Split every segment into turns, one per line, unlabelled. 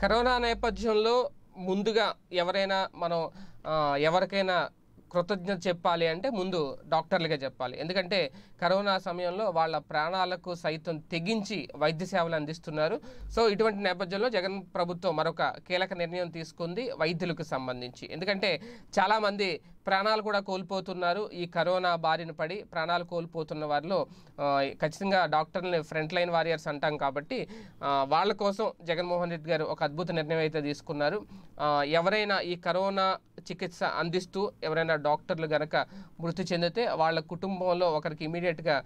corona నేపథ్యంలో ముందుగా ఎవరైనా మనం ఎవరికైనా కృతజ్ఞత చెప్పాలి అంటే ముందు డాక్టర్లుగా చెప్పాలి ఎందుకంటే కరోనా సమయంలో వాళ్ళ ప్రాణాలకు సైతం తెగించి వైద్య సేవలు అందిస్తున్నారు సో ఇటువంటి నేపథ్యంలో జగన్ ప్రభుత్వం మరొక కీలక నిర్ణయం తీసుకుంది వైద్యులకు సంబంధించి ఎందుకంటే చాలామంది ప్రాణాలు కూడా కోల్పోతున్నారు ఈ కరోనా బారిన పడి ప్రాణాలు కోల్పోతున్న వారిలో ఖచ్చితంగా డాక్టర్ని ఫ్రంట్ లైన్ వారియర్స్ అంటాం కాబట్టి వాళ్ళ కోసం జగన్మోహన్ రెడ్డి గారు ఒక అద్భుత నిర్ణయం అయితే తీసుకున్నారు ఎవరైనా ఈ కరోనా చికిత్స అందిస్తూ ఎవరైనా డాక్టర్లు గనక మృతి చెందితే వాళ్ళ కుటుంబంలో ఒకరికి ఇమీడియట్గా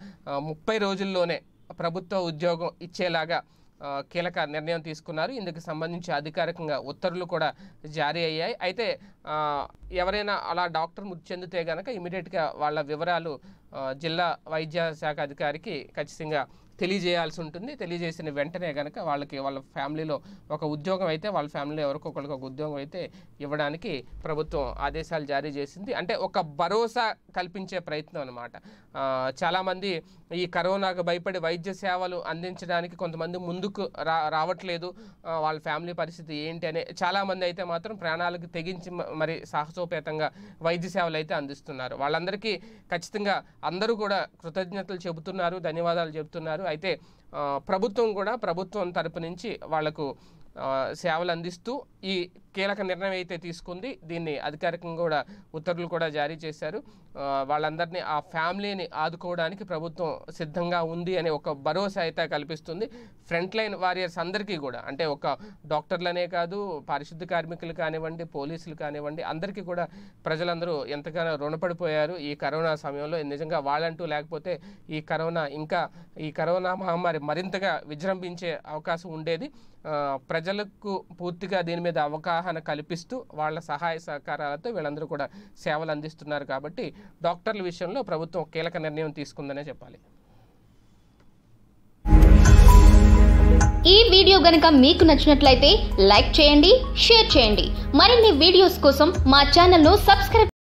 ముప్పై రోజుల్లోనే ప్రభుత్వ ఉద్యోగం ఇచ్చేలాగా కీలక నిర్ణయం తీసుకున్నారు ఇందుకు సంబంధించి అధికారికంగా ఉత్తర్వులు కూడా జారీ అయ్యాయి అయితే ఎవరైనా అలా డాక్టర్ మృతి చెందితే కనుక ఇమీడియట్గా వాళ్ళ వివరాలు జిల్లా వైద్య శాఖ అధికారికి ఖచ్చితంగా తెలియజేయాల్సి ఉంటుంది తెలియజేసిన వెంటనే కనుక వాళ్ళకి వాళ్ళ ఫ్యామిలీలో ఒక ఉద్యోగం అయితే వాళ్ళ ఫ్యామిలీలో ఎవరికొకరికి ఒక ఉద్యోగం అయితే ఇవ్వడానికి ప్రభుత్వం ఆదేశాలు జారీ చేసింది అంటే ఒక భరోసా కల్పించే ప్రయత్నం అనమాట చాలామంది ఈ కరోనాకు భయపడి వైద్య సేవలు అందించడానికి కొంతమంది ముందుకు రా రావట్లేదు వాళ్ళ ఫ్యామిలీ పరిస్థితి ఏంటి అనే చాలామంది అయితే మాత్రం ప్రాణాలకు తెగించి మరి సాహసోపేతంగా వైద్య సేవలు అయితే అందిస్తున్నారు వాళ్ళందరికీ ఖచ్చితంగా అందరూ కూడా కృతజ్ఞతలు చెబుతున్నారు ధన్యవాదాలు చెబుతున్నారు అయితే ప్రభుత్వం కూడా ప్రభుత్వం తరపు నుంచి వాళ్లకు సేవలు అందిస్తూ ఈ కీలక నిర్ణయం అయితే తీసుకుంది దీన్ని అధికారికంగా కూడా ఉత్తర్వులు కూడా జారీ చేశారు వాళ్ళందరినీ ఆ ఫ్యామిలీని ఆదుకోవడానికి ప్రభుత్వం సిద్ధంగా ఉంది అనే ఒక భరోసా అయితే కల్పిస్తుంది ఫ్రంట్ లైన్ వారియర్స్ అందరికీ కూడా అంటే ఒక డాక్టర్లనే కాదు పారిశుద్ధ కార్మికులు కానివ్వండి పోలీసులు కానివ్వండి అందరికీ కూడా ప్రజలందరూ ఎంతగానో రుణపడిపోయారు ఈ కరోనా సమయంలో నిజంగా వాళ్ళంటూ లేకపోతే ఈ కరోనా ఇంకా ఈ కరోనా మహమ్మారి మరింతగా విజృంభించే అవకాశం ఉండేది ప్రజలకు పూర్తిగా దీని మీద అవకాశం అవగాహన కల్పిస్తూ వాళ్ళ సహాయ సహకారాలతో వీళ్ళందరూ కూడా సేవలు అందిస్తున్నారు కాబట్టి డాక్టర్ల విషయంలో ప్రభుత్వం కీలక నిర్ణయం తీసుకుందనే చెప్పాలి ఈ వీడియో గనక మీకు నచ్చినట్లయితే లైక్ చేయండి షేర్ చేయండి మరిన్ని వీడియోస్ కోసం మా ఛానల్ ను సబ్స్క్రైబ్